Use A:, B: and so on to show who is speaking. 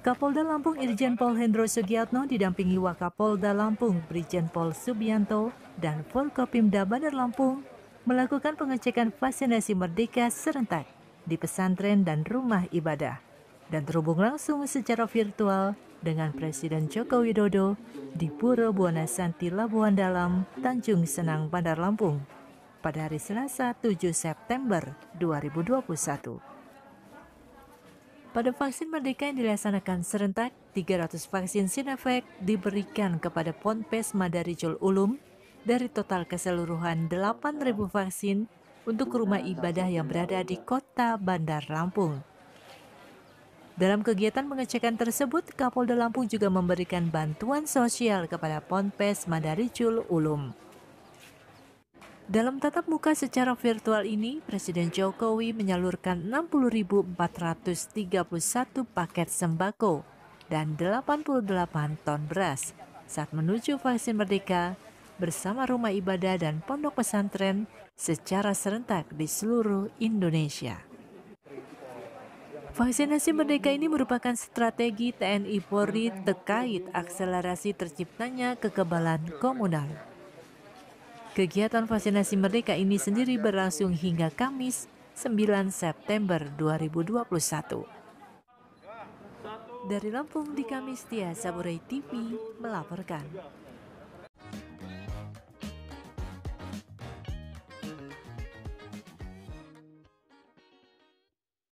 A: Kapolda Lampung Irjen Pol Hendro Sugiatno didampingi Wakapolda Lampung Brigjen Pol Subianto dan Polkopimda Bandar Lampung melakukan pengecekan vaksinasi merdeka serentak di pesantren dan rumah ibadah dan terhubung langsung secara virtual dengan Presiden Joko Widodo di Pura Buana Santi Labuan Dalam, Tanjung Senang, Bandar Lampung pada hari Selasa 7 September 2021. Pada vaksin merdeka yang dilaksanakan serentak, 300 vaksin Sinovac diberikan kepada Ponpes Madarijul Ulum dari total keseluruhan 8.000 vaksin untuk rumah ibadah yang berada di kota Bandar Lampung. Dalam kegiatan pengecekan tersebut, Kapolda Lampung juga memberikan bantuan sosial kepada Ponpes Madaricul Ulum. Dalam tatap muka secara virtual ini, Presiden Jokowi menyalurkan 60.431 paket sembako dan 88 ton beras saat menuju vaksin merdeka bersama rumah ibadah dan pondok pesantren secara serentak di seluruh Indonesia. Vaksinasi Merdeka ini merupakan strategi TNI Polri terkait akselerasi terciptanya kekebalan komunal. Kegiatan vaksinasi Merdeka ini sendiri berlangsung hingga Kamis 9 September 2021. Dari Lampung di Kamis Tia Saburai TV melaporkan.